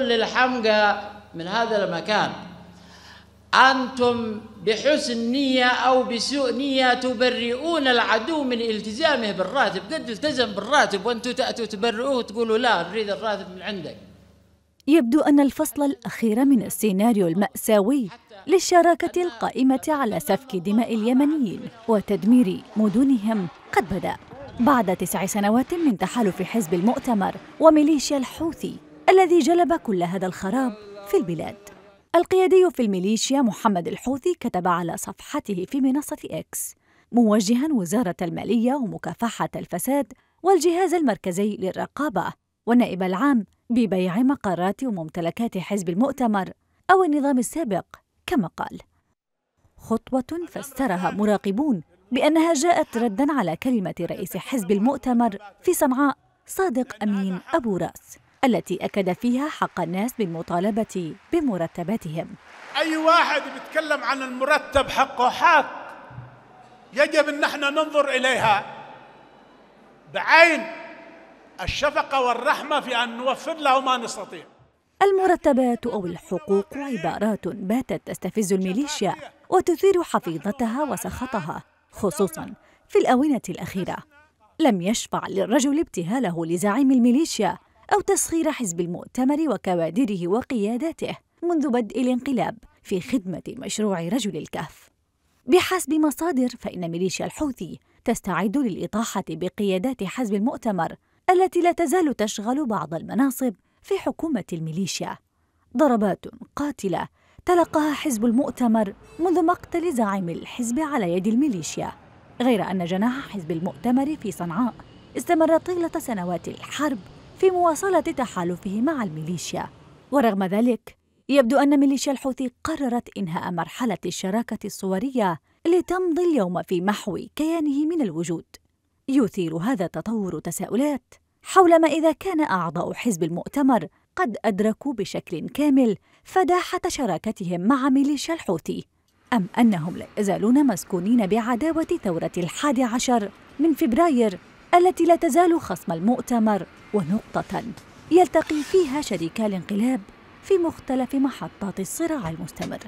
كل الحمقى من هذا المكان أنتم بحسن نية أو بسوء نية تبرئون العدو من التزامه بالراتب قد التزم بالراتب وأنتم تأتوا تبرئوه وتقولوا لا نريد الراتب من عندك يبدو أن الفصل الأخير من السيناريو المأساوي للشراكة القائمة على سفك دماء اليمنيين وتدمير مدنهم قد بدأ بعد تسع سنوات من تحالف حزب المؤتمر وميليشيا الحوثي الذي جلب كل هذا الخراب في البلاد القيادي في الميليشيا محمد الحوثي كتب على صفحته في منصة إكس موجها وزارة المالية ومكافحة الفساد والجهاز المركزي للرقابة والنائب العام ببيع مقرات وممتلكات حزب المؤتمر أو النظام السابق كما قال خطوة فسرها مراقبون بأنها جاءت ردا على كلمة رئيس حزب المؤتمر في صنعاء صادق أمين أبو رأس التي أكد فيها حق الناس بالمطالبة بمرتباتهم أي واحد بيتكلم عن المرتب حقه حق يجب أن نحن ننظر إليها بعين الشفقة والرحمة في أن نوفر له ما نستطيع المرتبات أو الحقوق عبارات باتت تستفز الميليشيا وتثير حفيظتها وسخطها خصوصا في الآونة الأخيرة لم يشفع للرجل ابتهاله لزعيم الميليشيا أو تسخير حزب المؤتمر وكوادره وقياداته منذ بدء الانقلاب في خدمة مشروع رجل الكهف بحسب مصادر فإن ميليشيا الحوثي تستعد للإطاحة بقيادات حزب المؤتمر التي لا تزال تشغل بعض المناصب في حكومة الميليشيا ضربات قاتلة تلقاها حزب المؤتمر منذ مقتل زعيم الحزب على يد الميليشيا غير أن جناح حزب المؤتمر في صنعاء استمر طيلة سنوات الحرب في مواصلة تحالفه مع الميليشيا ورغم ذلك يبدو أن ميليشيا الحوثي قررت إنهاء مرحلة الشراكة الصورية لتمضي اليوم في محو كيانه من الوجود يثير هذا التطور تساؤلات حول ما إذا كان أعضاء حزب المؤتمر قد أدركوا بشكل كامل فداحة شراكتهم مع ميليشيا الحوثي أم أنهم لا يزالون مسكونين بعداوة ثورة الحادي عشر من فبراير التي لا تزال خصم المؤتمر ونقطة يلتقي فيها شريكا الانقلاب في مختلف محطات الصراع المستمر